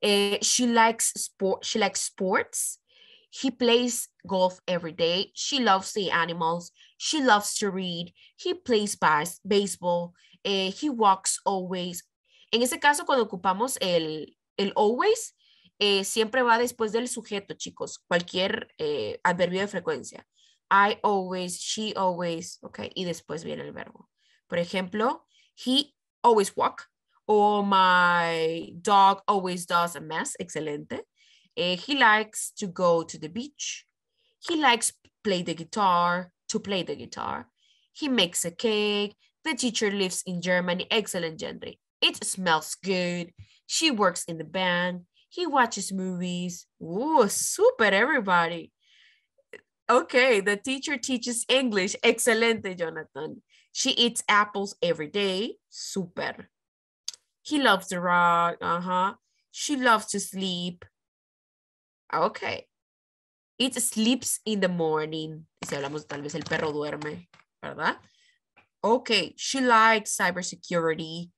Uh, she likes sport. She likes sports. He plays golf every day. She loves the animals. She loves to read. He plays bas baseball. Eh, he walks always. En ese caso, cuando ocupamos el, el always, eh, siempre va después del sujeto, chicos. Cualquier eh, adverbio de frecuencia. I always, she always, ok, y después viene el verbo. Por ejemplo, he always walk, or my dog always does a mess, excelente. Eh, he likes to go to the beach. He likes play the guitar, to play the guitar. He makes a cake. The teacher lives in Germany, excellent gender. It smells good. She works in the band. He watches movies. Ooh, super everybody. Okay, the teacher teaches English. Excelente, Jonathan. She eats apples every day. Super. He loves the rock. Uh-huh. She loves to sleep. Okay. It sleeps in the morning. Si hablamos, tal vez el perro duerme, ¿verdad? Okay, she likes cybersecurity.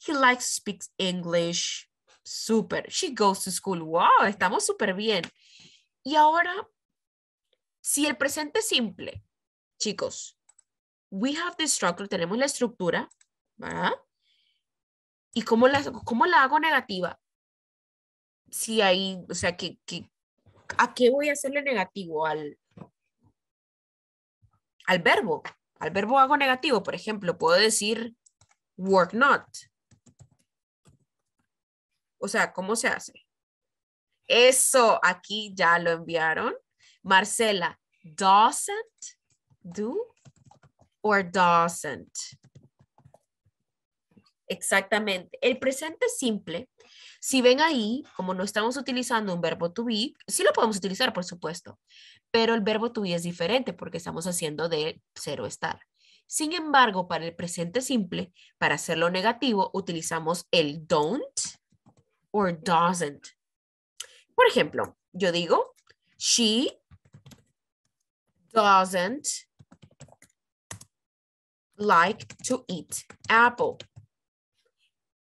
He likes speaks English. Super. She goes to school. Wow, estamos súper bien. Y ahora si el presente simple, chicos, we have the structure, tenemos la estructura, ¿verdad? ¿Y cómo la, la hago negativa? Si hay, o sea, que, que, ¿a qué voy a hacerle negativo? Al, al verbo. Al verbo hago negativo, por ejemplo, puedo decir work not. O sea, ¿cómo se hace? Eso, aquí ya lo enviaron. Marcela, doesn't do or doesn't. Exactamente. El presente simple, si ven ahí, como no estamos utilizando un verbo to be, sí lo podemos utilizar, por supuesto, pero el verbo to be es diferente porque estamos haciendo de cero estar. Sin embargo, para el presente simple, para hacerlo negativo, utilizamos el don't or doesn't. Por ejemplo, yo digo, she doesn't like to eat apple.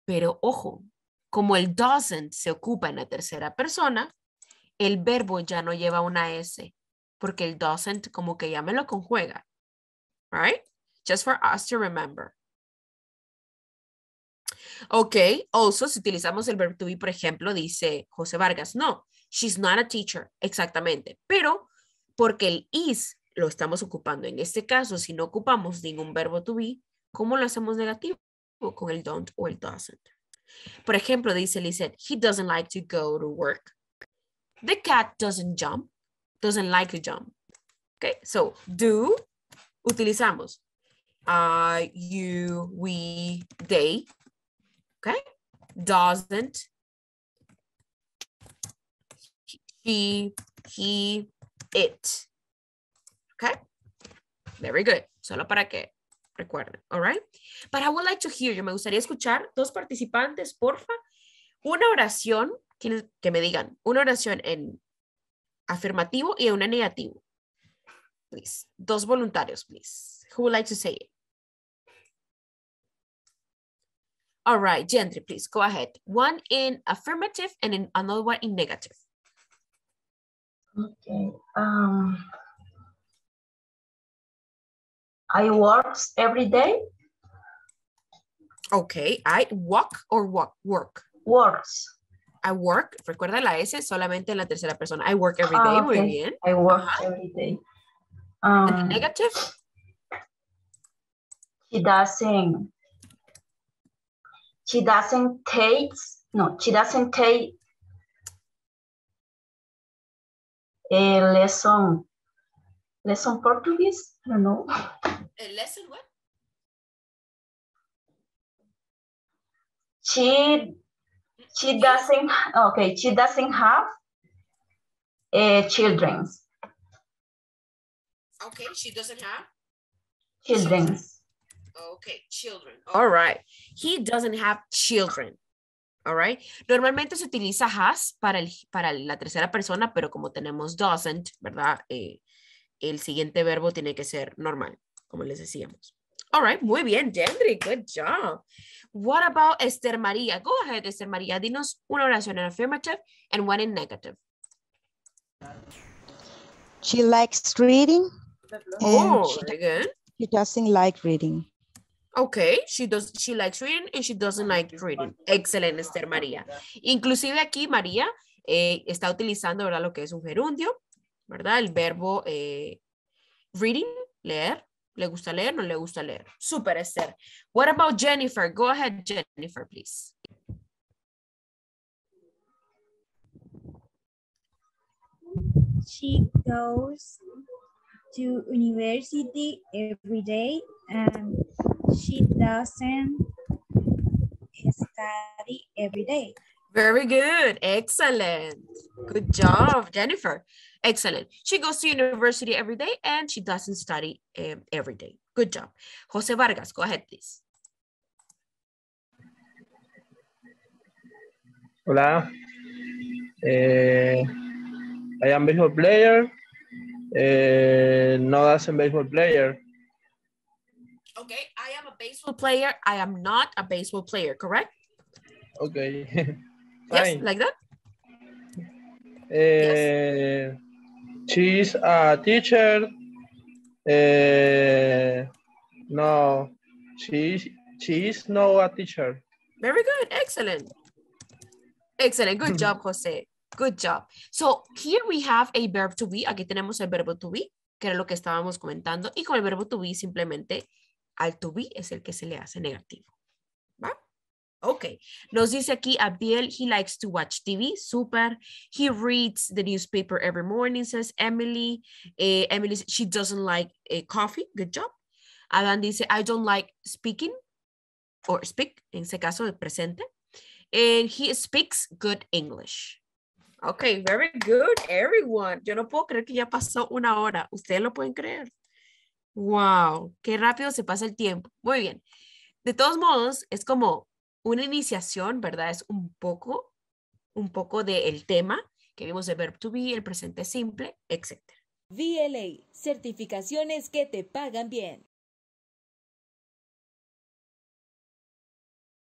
Pero ojo, como el doesn't se ocupa en la tercera persona, el verbo ya no lleva una S, porque el doesn't como que ya me lo conjuega. right? Just for us to remember. Ok, also, si utilizamos el verbo to be, por ejemplo, dice José Vargas, no, she's not a teacher, exactamente. Pero porque el is lo estamos ocupando. En este caso, si no ocupamos ningún verbo to be, ¿cómo lo hacemos negativo? Con el don't o el doesn't. Por ejemplo, dice Lizette, he doesn't like to go to work. The cat doesn't jump, doesn't like to jump. Okay, so do, utilizamos I, you, we, they. Okay, doesn't, He, he, it. Okay? Very good. Solo para que recuerden. All right? But I would like to hear Yo Me gustaría escuchar dos participantes, porfa. Una oración, que, me digan, una oración en afirmativo y una negativo. Please. Dos voluntarios, please. Who would like to say it? All right, Gentry, please go ahead. One in affirmative and another one in negative. Okay. Um, I works every day. Okay, I walk or walk, work? Works. I work, recuerda la S, solamente en la tercera persona. I work every day, ah, okay. muy bien. I work uh -huh. every day. Um, the negative? She doesn't, she doesn't take, no, she doesn't take a eh, lesson, lesson Portuguese, I don't know. A eh, lesson what? She, she doesn't, okay, she doesn't have uh, children. Okay, she doesn't have? Children. Okay, children. Okay. All right. He doesn't have children. Normalmente se utiliza has para, para la tercera persona, pero como tenemos doesn't, ¿verdad? Eh, el siguiente verbo tiene que ser normal, como les decíamos. Alright, muy bien, Gendry, good job. What about Esther María? Go ahead, Esther María, dinos una oración en affirmative and one in negative. She likes reading. Oh, She doesn't like reading. Okay, she, likes reading and she doesn't like reading. Excelente, Esther María. Inclusive aquí María eh, está utilizando lo que es un gerundio, ¿verdad? El verbo eh, reading, leer. ¿Le gusta leer? ¿No le gusta leer? Super, Esther. What about Jennifer? Go ahead, Jennifer, please. She goes to university every day She doesn't study every day. Very good. Excellent. Good job, Jennifer. Excellent. She goes to university every day and she doesn't study um, every day. Good job. Jose Vargas, go ahead, please. Hola. Uh, I am baseball player. Uh, no, that's a baseball player. Okay. baseball player. I am not a baseball player, correct? Okay. [LAUGHS] yes, like that? Eh, she's a teacher. Eh, no, She's she a teacher. Very good. Excellent. Excellent. Good [LAUGHS] job, Jose. Good job. So here we have a verb to be. Aquí tenemos el verbo to be, que era lo que estábamos comentando. Y con el verbo to be simplemente Alto B es el que se le hace negativo. ¿Va? Ok. Nos dice aquí Abdiel, he likes to watch TV. Super. He reads the newspaper every morning, says Emily. Eh, Emily, she doesn't like eh, coffee. Good job. Adán dice, I don't like speaking or speak, en ese caso el presente. And he speaks good English. Ok, very good, everyone. Yo no puedo creer que ya pasó una hora. ¿Ustedes lo pueden creer? Wow, qué rápido se pasa el tiempo. Muy bien. De todos modos, es como una iniciación, ¿verdad? Es un poco, un poco del tema que vimos de verb to be, el presente simple, etc. VLA, certificaciones que te pagan bien.